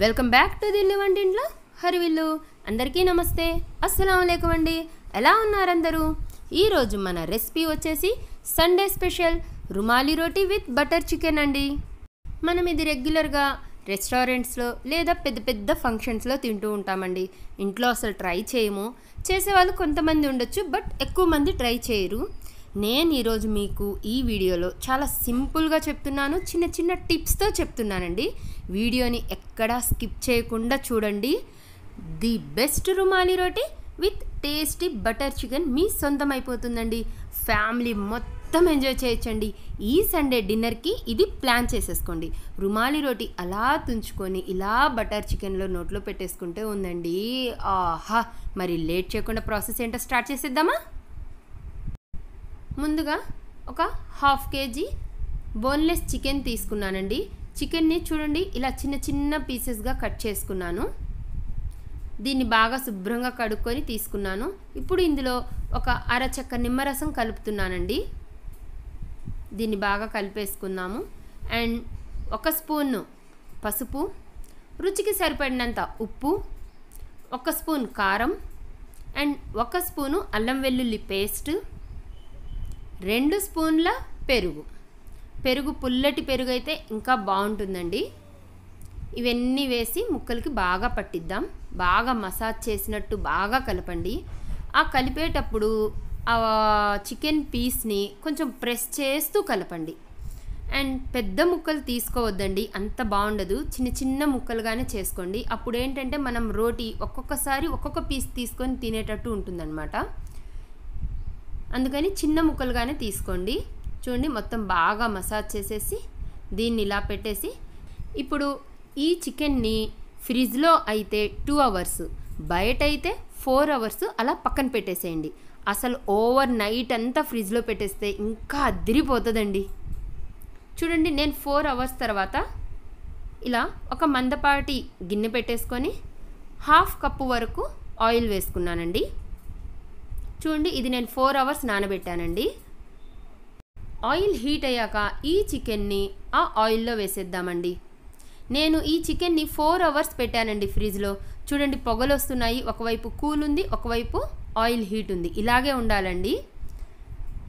welcome back to దిల్లు వంటింట్లో హరివిల్లు అందరికీ నమస్తే అస్సలం అండి ఎలా ఉన్నారందరూ ఈరోజు మన రెసిపీ వచ్చేసి Sunday special rumali roti with butter chicken అండి మనం ఇది రెగ్యులర్గా రెస్టారెంట్స్లో లేదా పెద్ద పెద్ద ఫంక్షన్స్లో తింటూ ఉంటామండి ఇంట్లో అసలు ట్రై చేయము చేసేవాళ్ళు కొంతమంది ఉండొచ్చు బట్ ఎక్కువ మంది ట్రై చేయరు నేను ఈరోజు మీకు ఈ వీడియోలో చాలా సింపుల్గా చెప్తున్నాను చిన్న చిన్న టిప్స్తో చెప్తున్నానండి వీడియోని ఎక్కడా స్కిప్ చేయకుండా చూడండి the best rumali roti with tasty butter chicken మీ సొంతం అయిపోతుందండి ఫ్యామిలీ మొత్తం ఎంజాయ్ చేయొచ్చండి ఈ సండే డిన్నర్కి ఇది ప్లాన్ చేసేసుకోండి రుమాలి రోటీ అలా తుంచుకొని ఇలా బటర్ చికెన్లో నోట్లో పెట్టేసుకుంటే ఉందండి ఆహా మరి లేట్ చేయకుండా ప్రాసెస్ ఏంటో స్టార్ట్ చేసేద్దామా ముందుగా ఒక హాఫ్ కేజీ బోన్లెస్ చికెన్ తీసుకున్నానండి చికెన్ని చూడండి ఇలా చిన్న చిన్న పీసెస్గా కట్ చేసుకున్నాను దీన్ని బాగా శుభ్రంగా కడుక్కొని తీసుకున్నాను ఇప్పుడు ఇందులో ఒక అరచక్క నిమ్మరసం కలుపుతున్నానండి దీన్ని బాగా కలిపేసుకున్నాము అండ్ ఒక స్పూన్ పసుపు రుచికి సరిపడినంత ఉప్పు ఒక స్పూన్ కారం అండ్ ఒక స్పూను అల్లం వెల్లుల్లి పేస్ట్ రెండు స్పూన్ల పెరుగు పెరుగు పుల్లటి పెరుగు అయితే ఇంకా బాగుంటుందండి ఇవన్నీ వేసి ముక్కలకి బాగా పట్టిద్దాం బాగా మసాజ్ చేసినట్టు బాగా కలపండి ఆ కలిపేటప్పుడు ఆ చికెన్ పీస్ని కొంచెం ప్రెస్ చేస్తూ కలపండి అండ్ పెద్ద ముక్కలు తీసుకోవద్దండి అంత బాగుండదు చిన్న చిన్న ముక్కలుగానే చేసుకోండి అప్పుడు ఏంటంటే మనం రోటీ ఒక్కొక్కసారి ఒక్కొక్క పీస్ తీసుకొని తినేటట్టు ఉంటుందన్నమాట అందుకని చిన్న ముక్కలుగానే తీసుకోండి చూడండి మొత్తం బాగా మసాజ్ చేసేసి దీన్ని ఇలా పెట్టేసి ఇప్పుడు ఈ చికెన్ని ఫ్రిడ్జ్లో అయితే టూ అవర్స్ బయట అయితే ఫోర్ అవర్స్ అలా పక్కన పెట్టేసేయండి అసలు ఓవర్ నైట్ అంతా ఫ్రిడ్జ్లో పెట్టేస్తే ఇంకా అదిరిపోతుందండి చూడండి నేను ఫోర్ అవర్స్ తర్వాత ఇలా ఒక మందపాటి గిన్నె పెట్టేసుకొని హాఫ్ కప్పు వరకు ఆయిల్ వేసుకున్నానండి చూడండి ఇది నేను ఫోర్ అవర్స్ నానబెట్టానండి ఆయిల్ హీట్ అయ్యాక ఈ చికెన్ని ఆ ఆయిల్లో వేసేద్దామండి నేను ఈ చికెన్ని ఫోర్ అవర్స్ పెట్టానండి ఫ్రిడ్జ్లో చూడండి పొగలు వస్తున్నాయి ఒకవైపు కూల్ ఉంది ఒకవైపు ఆయిల్ హీట్ ఉంది ఇలాగే ఉండాలండి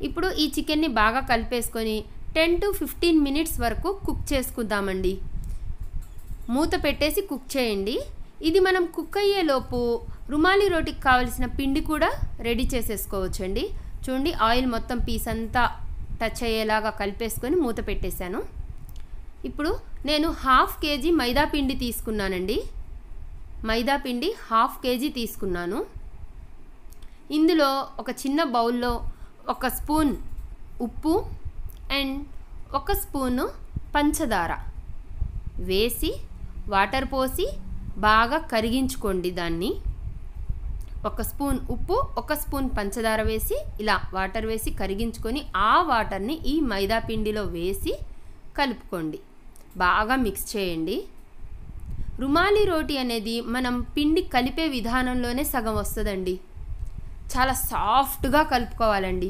ఇప్పుడు ఈ చికెన్ని బాగా కలిపేసుకొని టెన్ టు ఫిఫ్టీన్ మినిట్స్ వరకు కుక్ చేసుకుందామండి మూత పెట్టేసి కుక్ చేయండి ఇది మనం కుక్ అయ్యేలోపు రుమాలి రోటికి కావలసిన పిండి కూడా రెడీ చేసేసుకోవచ్చండి చూడండి ఆయిల్ మొత్తం పీస్ అంతా టచ్ అయ్యేలాగా కలిపేసుకొని మూత పెట్టేశాను ఇప్పుడు నేను హాఫ్ కేజీ మైదా పిండి తీసుకున్నానండి మైదా పిండి హాఫ్ కేజీ తీసుకున్నాను ఇందులో ఒక చిన్న బౌల్లో ఒక స్పూన్ ఉప్పు అండ్ ఒక స్పూను పంచదార వేసి వాటర్ పోసి బాగా కరిగించుకోండి దాన్ని ఒక స్పూన్ ఉప్పు ఒక స్పూన్ పంచదార వేసి ఇలా వాటర్ వేసి కరిగించుకొని ఆ వాటర్ని ఈ మైదా పిండిలో వేసి కలుపుకోండి బాగా మిక్స్ చేయండి రుమాలి రోటీ అనేది మనం పిండి కలిపే విధానంలోనే సగం వస్తుందండి చాలా సాఫ్ట్గా కలుపుకోవాలండి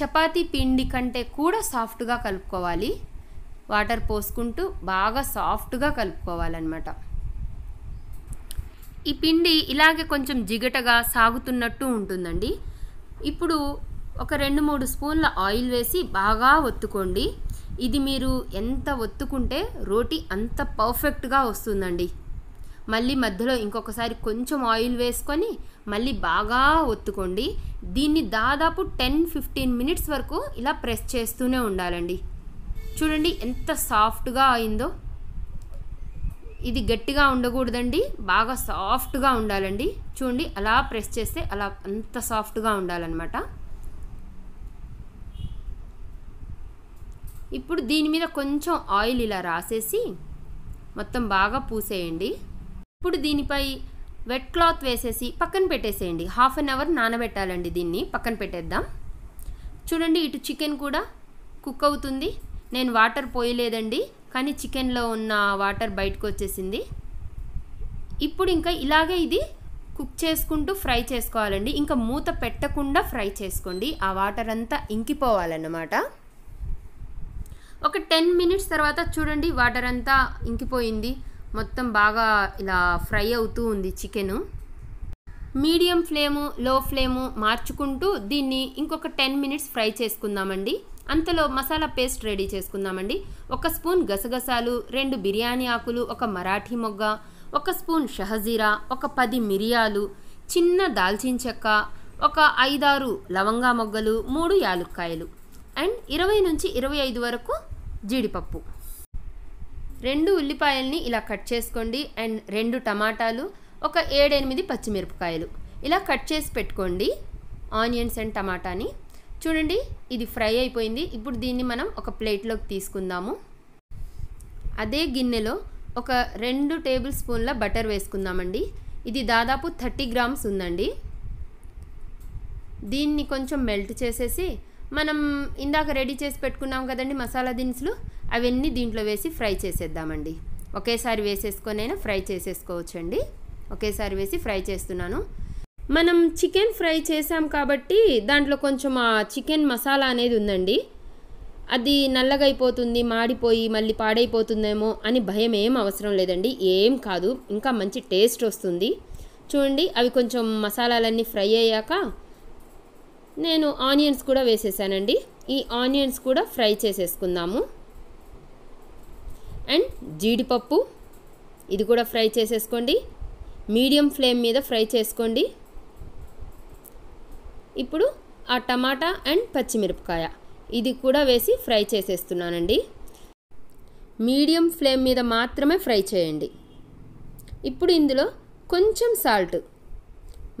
చపాతీ పిండి కంటే కూడా సాఫ్ట్గా కలుపుకోవాలి వాటర్ పోసుకుంటూ బాగా సాఫ్ట్గా కలుపుకోవాలన్నమాట ఈ పిండి ఇలాగే కొంచెం జిగటగా సాగుతున్నట్టు ఉంటుందండి ఇప్పుడు ఒక రెండు మూడు స్పూన్ల ఆయిల్ వేసి బాగా ఒత్తుకోండి ఇది మీరు ఎంత ఒత్తుకుంటే రోటీ అంత పర్ఫెక్ట్గా వస్తుందండి మళ్ళీ మధ్యలో ఇంకొకసారి కొంచెం ఆయిల్ వేసుకొని మళ్ళీ బాగా ఒత్తుకోండి దీన్ని దాదాపు టెన్ ఫిఫ్టీన్ మినిట్స్ వరకు ఇలా ప్రెస్ చేస్తూనే ఉండాలండి చూడండి ఎంత సాఫ్ట్గా అయిందో ఇది గట్టిగా ఉండకూడదండి బాగా సాఫ్ట్గా ఉండాలండి చూడండి అలా ప్రెస్ చేస్తే అలా అంత సాఫ్ట్గా ఉండాలన్నమాట ఇప్పుడు దీని మీద కొంచెం ఆయిల్ ఇలా రాసేసి మొత్తం బాగా పూసేయండి ఇప్పుడు దీనిపై వెట్ క్లాత్ వేసేసి పక్కన పెట్టేసేయండి హాఫ్ అన్ అవర్ నానబెట్టాలండి దీన్ని పక్కన పెట్టేద్దాం చూడండి ఇటు చికెన్ కూడా కుక్ అవుతుంది నేను వాటర్ పోయలేదండి కానీ చికెన్లో ఉన్న వాటర్ బయటకు వచ్చేసింది ఇప్పుడు ఇంకా ఇలాగే ఇది కుక్ చేసుకుంటూ ఫ్రై చేసుకోవాలండి ఇంకా మూత పెట్టకుండా ఫ్రై చేసుకోండి ఆ వాటర్ అంతా ఇంకిపోవాలన్నమాట ఒక టెన్ మినిట్స్ తర్వాత చూడండి వాటర్ అంతా ఇంకిపోయింది మొత్తం బాగా ఇలా ఫ్రై అవుతూ ఉంది chicken medium flame low flame మార్చుకుంటూ దీన్ని ఇంకొక టెన్ మినిట్స్ ఫ్రై చేసుకుందామండి అంతలో మసాలా పేస్ట్ రెడీ చేసుకుందామండి ఒక స్పూన్ గసగసాలు రెండు బిర్యానీ ఆకులు ఒక మరాఠీ మొగ్గ ఒక స్పూన్ షహజీరా ఒక పది మిరియాలు చిన్న దాల్చిన చెక్క ఒక ఐదారు లవంగా మొగ్గలు మూడు యాలుక్కాయలు అండ్ ఇరవై నుంచి ఇరవై ఐదు వరకు జీడిపప్పు రెండు ఉల్లిపాయల్ని ఇలా కట్ చేసుకోండి అండ్ రెండు టమాటాలు ఒక ఏడెనిమిది పచ్చిమిరపకాయలు ఇలా కట్ చేసి పెట్టుకోండి ఆనియన్స్ అండ్ టమాటాని చూడండి ఇది ఫ్రై అయిపోయింది ఇప్పుడు దీన్ని మనం ఒక ప్లేట్లోకి తీసుకుందాము అదే గిన్నెలో ఒక రెండు టేబుల్ స్పూన్ల బటర్ వేసుకుందామండి ఇది దాదాపు థర్టీ గ్రామ్స్ ఉందండి దీన్ని కొంచెం మెల్ట్ చేసేసి మనం ఇందాక రెడీ చేసి పెట్టుకున్నాం కదండి మసాలా దినుసులు అవన్నీ దీంట్లో వేసి ఫ్రై చేసేద్దామండి ఒకేసారి అయినా ఫ్రై చేసేసుకోవచ్చండి ఒకేసారి వేసి ఫ్రై చేస్తున్నాను మనం చికెన్ ఫ్రై చేసాం కాబట్టి దాంట్లో కొంచెం ఆ చికెన్ మసాలా అనేది ఉందండి అది నల్లగైపోతుంది మాడిపోయి మళ్ళీ పాడైపోతుందేమో అని భయం ఏం అవసరం లేదండి ఏం కాదు ఇంకా మంచి టేస్ట్ వస్తుంది చూడండి అవి కొంచెం మసాలాలన్నీ ఫ్రై అయ్యాక నేను ఆనియన్స్ కూడా వేసేసానండి ఈ ఆనియన్స్ కూడా ఫ్రై చేసేసుకుందాము అండ్ జీడిపప్పు ఇది కూడా ఫ్రై చేసేసుకోండి మీడియం ఫ్లేమ్ మీద ఫ్రై చేసుకోండి ఇప్పుడు ఆ టమాటా అండ్ పచ్చిమిరపకాయ ఇది కూడా వేసి ఫ్రై చేసేస్తున్నానండి మీడియం ఫ్లేమ్ మీద మాత్రమే ఫ్రై చేయండి ఇప్పుడు ఇందులో కొంచెం సాల్ట్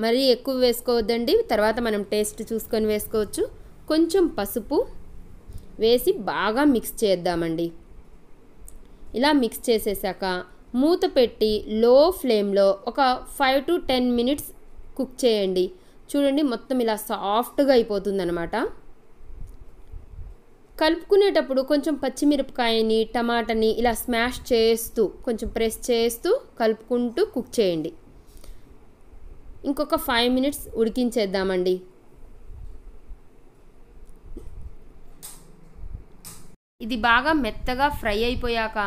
మరీ ఎక్కువ వేసుకోవద్దండి తర్వాత మనం టేస్ట్ చూసుకొని వేసుకోవచ్చు కొంచెం పసుపు వేసి బాగా మిక్స్ చేద్దామండి ఇలా మిక్స్ చేసేసాక మూత పెట్టి లో ఫ్లేమ్లో ఒక five to ten minutes cook చేయండి చూడండి మొత్తం ఇలా సాఫ్ట్గా అయిపోతుంది అనమాట కలుపుకునేటప్పుడు కొంచెం పచ్చిమిరపకాయని టమాటాని ఇలా స్మాష్ చేస్తూ కొంచెం ప్రెస్ చేస్తూ కలుపుకుంటూ కుక్ చేయండి ఇంకొక ఫైవ్ మినిట్స్ ఉడికించేద్దామండి ఇది బాగా మెత్తగా ఫ్రై అయిపోయాక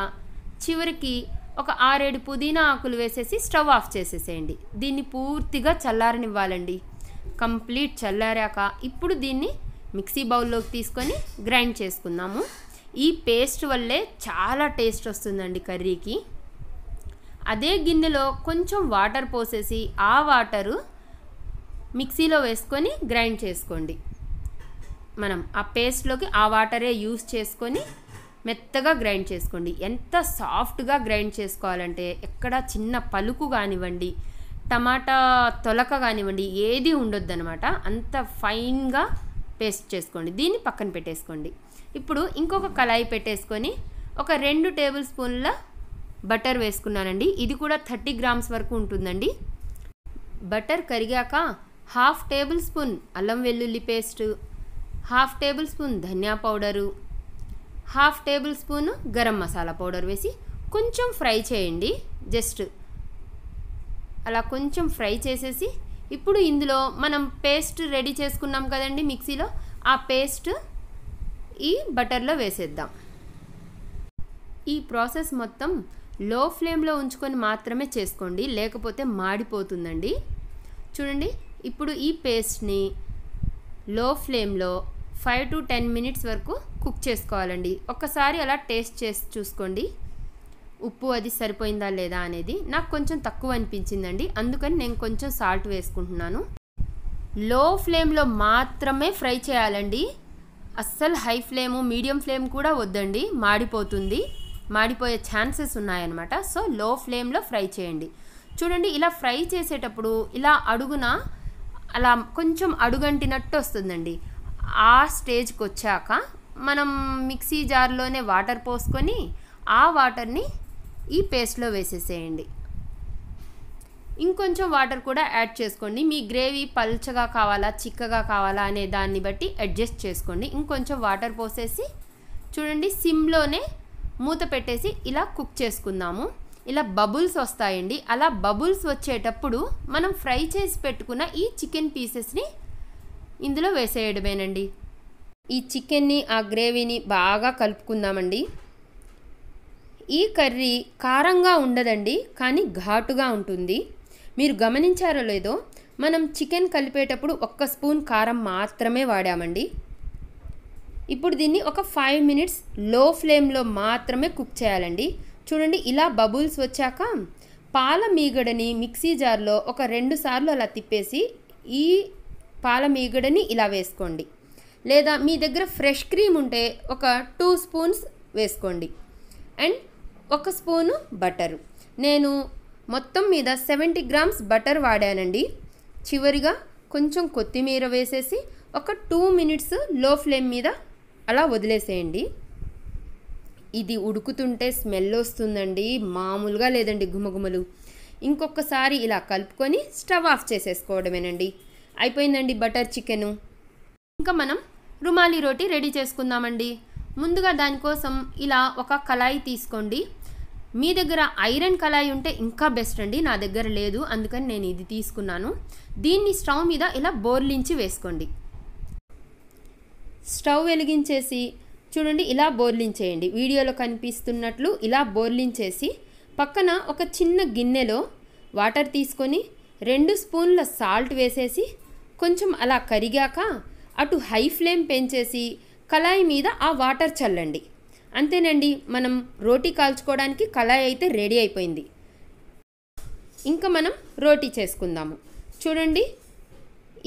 చివరికి ఒక ఆరేడు పుదీనా ఆకులు వేసేసి స్టవ్ ఆఫ్ చేసేసేయండి దీన్ని పూర్తిగా చల్లారనివ్వాలండి కంప్లీట్ చల్లారాక ఇప్పుడు దీన్ని మిక్సీ బౌల్లోకి తీసుకొని గ్రైండ్ చేసుకుందాము ఈ పేస్ట్ వల్లే చాలా టేస్ట్ వస్తుందండి కర్రీకి అదే గిన్నెలో కొంచెం వాటర్ పోసేసి ఆ వాటరు మిక్సీలో వేసుకొని గ్రైండ్ చేసుకోండి మనం ఆ పేస్ట్లోకి ఆ వాటరే యూస్ చేసుకొని మెత్తగా గ్రైండ్ చేసుకోండి ఎంత సాఫ్ట్గా గ్రైండ్ చేసుకోవాలంటే ఎక్కడ చిన్న పలుకు కానివ్వండి టమాటా తొలక కానివ్వండి ఏది ఉండొద్దు అనమాట అంత ఫైన్గా పేస్ట్ చేసుకోండి దీన్ని పక్కన పెట్టేసుకోండి ఇప్పుడు ఇంకొక కళాయి పెట్టేసుకొని ఒక రెండు టేబుల్ స్పూన్ల బటర్ వేసుకున్నానండి ఇది కూడా థర్టీ గ్రామ్స్ వరకు ఉంటుందండి బటర్ కరిగాక హాఫ్ టేబుల్ స్పూన్ అల్లం వెల్లుల్లి పేస్ట్ హాఫ్ టేబుల్ స్పూన్ ధనియా powder half tablespoon garam masala powder వేసి కొంచెం ఫ్రై చేయండి జస్ట్ అలా కొంచెం ఫ్రై చేసేసి ఇప్పుడు ఇందులో మనం పేస్ట్ రెడీ చేసుకున్నాం కదండి మిక్సీలో ఆ పేస్ట్ ఈ బటర్లో వేసేద్దాం ఈ ప్రాసెస్ మొత్తం లో ఫ్లేమ్లో ఉంచుకొని మాత్రమే చేసుకోండి లేకపోతే మాడిపోతుందండి చూడండి ఇప్పుడు ఈ పేస్ట్ని లో ఫ్లేమ్లో ఫైవ్ టు టెన్ మినిట్స్ వరకు కుక్ చేసుకోవాలండి ఒక్కసారి అలా టేస్ట్ చేసి చూసుకోండి ఉప్పు అది సరిపోయిందా లేదా అనేది నాకు కొంచెం తక్కువ అనిపించిందండి అందుకని నేను కొంచెం సాల్ట్ వేసుకుంటున్నాను లో ఫ్లేమ్లో మాత్రమే ఫ్రై చేయాలండి అస్సలు హై ఫ్లేము మీడియం ఫ్లేమ్ కూడా వద్దండి మాడిపోతుంది మాడిపోయే ఛాన్సెస్ ఉన్నాయన్నమాట సో లో ఫ్లేమ్లో ఫ్రై చేయండి చూడండి ఇలా ఫ్రై చేసేటప్పుడు ఇలా అడుగున అలా కొంచెం అడుగంటినట్టు వస్తుందండి ఆ స్టేజ్కి వచ్చాక మనం మిక్సీ జార్లోనే వాటర్ పోసుకొని ఆ వాటర్ని ఈ పేస్ట్లో వేసేసేయండి ఇంకొంచెం వాటర్ కూడా యాడ్ చేసుకోండి మీ గ్రేవీ పల్చగా కావాలా చిక్కగా కావాలా అనే దాన్ని బట్టి అడ్జస్ట్ చేసుకోండి ఇంకొంచెం వాటర్ పోసేసి చూడండి సిమ్లోనే మూత పెట్టేసి ఇలా కుక్ చేసుకుందాము ఇలా బబుల్స్ వస్తాయండి అలా బబుల్స్ వచ్చేటప్పుడు మనం ఫ్రై చేసి పెట్టుకున్న ఈ చికెన్ పీసెస్ని ఇందులో వేసేయడమేనండి ఈ చికెన్ని ఆ గ్రేవీని బాగా కలుపుకుందామండి ఈ కర్రీ కారంగా ఉండదండి కానీ ఘాటుగా ఉంటుంది మీరు గమనించారో లేదో మనం చికెన్ కలిపేటప్పుడు ఒక్క స్పూన్ కారం మాత్రమే వాడామండి ఇప్పుడు దీన్ని ఒక ఫైవ్ మినిట్స్ లో ఫ్లేమ్లో మాత్రమే కుక్ చేయాలండి చూడండి ఇలా బబుల్స్ వచ్చాక పాల మీగడని మిక్సీ జార్లో ఒక రెండు సార్లు అలా తిప్పేసి ఈ పాల మీగడని ఇలా వేసుకోండి లేదా మీ దగ్గర ఫ్రెష్ క్రీమ్ ఉంటే ఒక టూ స్పూన్స్ వేసుకోండి అండ్ ఒక స్పూను బటరు నేను మొత్తం మీద సెవెంటీ గ్రామ్స్ బటర్ వాడానండి చివరిగా కొంచెం కొత్తిమీర వేసేసి ఒక టూ మినిట్స్ లో ఫ్లేమ్ మీద అలా వదిలేసేయండి ఇది ఉడుకుతుంటే స్మెల్ వస్తుందండి మామూలుగా లేదండి గుమగుమలు ఇంకొకసారి ఇలా కలుపుకొని స్టవ్ ఆఫ్ చేసేసుకోవడమేనండి అయిపోయిందండి బటర్ చికెను ఇంకా మనం రుమాలి రోటీ రెడీ చేసుకుందామండి ముందుగా దానికోసం ఇలా ఒక కళాయి తీసుకోండి మీ దగ్గర ఐరన్ కళాయి ఉంటే ఇంకా బెస్ట్ అండి నా దగ్గర లేదు అందుకని నేను ఇది తీసుకున్నాను దీన్ని స్టవ్ మీద ఇలా బోర్లించి వేసుకోండి స్టవ్ వెలిగించేసి చూడండి ఇలా బోర్లించేయండి వీడియోలో కనిపిస్తున్నట్లు ఇలా బోర్లించేసి పక్కన ఒక చిన్న గిన్నెలో వాటర్ తీసుకొని రెండు స్పూన్ల సాల్ట్ వేసేసి కొంచెం అలా కరిగాక అటు హై ఫ్లేమ్ పెంచేసి కళాయి మీద ఆ వాటర్ చల్లండి అంతేనండి మనం రోటీ కాల్చుకోవడానికి కళాయి అయితే రెడీ అయిపోయింది ఇంకా మనం రోటీ చేసుకుందాము చూడండి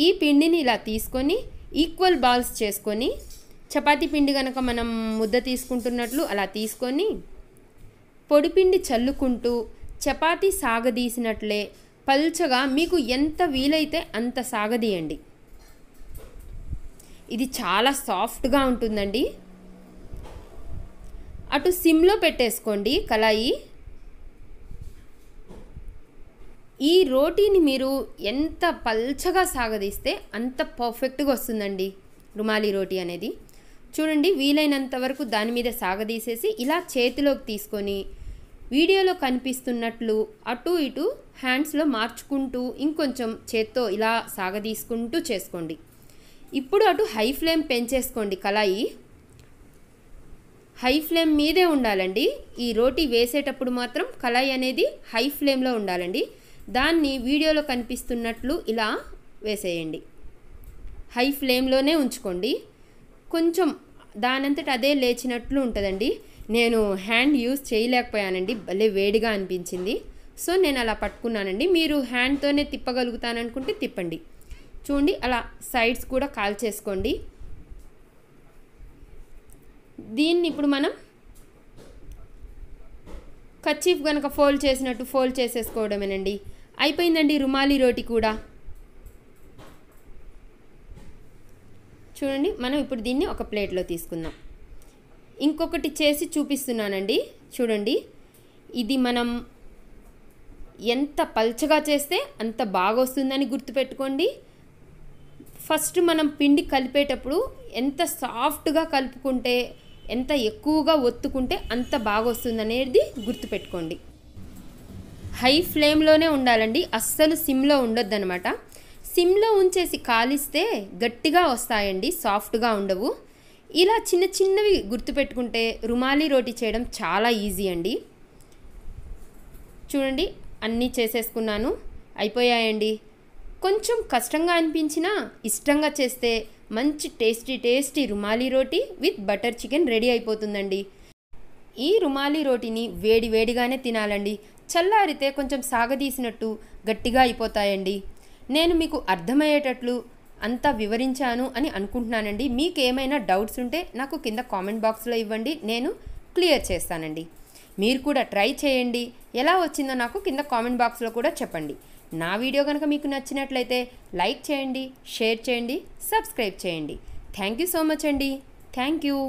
ఈ పిండిని ఇలా తీసుకొని ఈక్వల్ బాల్స్ చేసుకొని చపాతీ పిండి కనుక మనం ముద్ద తీసుకుంటున్నట్లు అలా తీసుకొని పొడిపిండి చల్లుకుంటూ చపాతీ సాగదీసినట్లే పల్చగా మీకు ఎంత వీలైతే అంత సాగదీయండి ఇది చాలా సాఫ్ట్గా ఉంటుందండి అటు సిమ్లో పెట్టేసుకోండి కళాయి ఈ రోటీని మీరు ఎంత పల్చగా సాగదీస్తే అంత పర్ఫెక్ట్గా వస్తుందండి రుమాలి రోటీ అనేది చూడండి వీలైనంత వరకు దాని మీద సాగదీసేసి ఇలా చేతిలోకి తీసుకొని వీడియోలో కనిపిస్తున్నట్లు అటు ఇటు హ్యాండ్స్లో మార్చుకుంటూ ఇంకొంచెం చేత్తో ఇలా సాగదీసుకుంటూ చేసుకోండి ఇప్పుడు అటు హై ఫ్లేమ్ పెంచేసుకోండి కళాయి హై ఫ్లేమ్ మీదే ఉండాలండి ఈ రోటీ వేసేటప్పుడు మాత్రం కళాయి అనేది హై ఫ్లేమ్లో ఉండాలండి దాన్ని వీడియోలో కనిపిస్తున్నట్లు ఇలా వేసేయండి హై ఫ్లేమ్లోనే ఉంచుకోండి కొంచెం దానంతట అదే లేచినట్లు ఉంటుందండి నేను హ్యాండ్ యూస్ చేయలేకపోయానండి భలే వేడిగా అనిపించింది సో నేను అలా పట్టుకున్నానండి మీరు హ్యాండ్తోనే తిప్పగలుగుతాననుకుంటే తిప్పండి చూడండి అలా సైడ్స్ కూడా కాల్ చేసుకోండి దీన్ని ఇప్పుడు మనం కచ్చీఫ్ కనుక ఫోల్డ్ చేసినట్టు ఫోల్డ్ చేసేసుకోవడమేనండి అయిపోయిందండి రుమాలి రోటి కూడా చూడండి మనం ఇప్పుడు దీన్ని ఒక ప్లేట్లో తీసుకుందాం ఇంకొకటి చేసి చూపిస్తున్నానండి చూడండి ఇది మనం ఎంత పల్చగా చేస్తే అంత బాగా వస్తుందని గుర్తుపెట్టుకోండి ఫస్ట్ మనం పిండి కలిపేటప్పుడు ఎంత సాఫ్ట్గా కలుపుకుంటే ఎంత ఎక్కువగా ఒత్తుకుంటే అంత బాగా వస్తుంది అనేది గుర్తుపెట్టుకోండి హై ఫ్లేమ్లోనే ఉండాలండి అస్సలు సిమ్లో అనమాట సిమ్లో ఉంచేసి కాలిస్తే గట్టిగా వస్తాయండి సాఫ్ట్గా ఉండవు ఇలా చిన్న చిన్నవి గుర్తుపెట్టుకుంటే రుమాలి రోటి చేయడం చాలా ఈజీ అండి చూడండి అన్నీ చేసేసుకున్నాను అయిపోయాయండి కొంచెం కష్టంగా అనిపించినా ఇష్టంగా చేస్తే మంచి tasty tasty rumali roti with butter chicken ready అయిపోతుందండి ఈ రుమాలి రోటీని వేడి వేడిగానే తినాలండి చల్లారితే కొంచెం సాగదీసినట్టు గట్టిగా అయిపోతాయండి నేను మీకు అర్థమయ్యేటట్లు అంతా వివరించాను అని అనుకుంటున్నానండి మీకు ఏమైనా డౌట్స్ ఉంటే నాకు కింద కామెంట్ బాక్స్లో ఇవ్వండి నేను క్లియర్ చేస్తానండి మీరు కూడా ట్రై చేయండి ఎలా వచ్చిందో నాకు కింద కామెంట్ బాక్స్లో కూడా చెప్పండి నా వీడియో కనుక మీకు నచ్చినట్లయితే లైక్ చేయండి షేర్ చేయండి సబ్స్క్రైబ్ చేయండి థ్యాంక్ యూ సో మచ్ అండి థ్యాంక్ యూ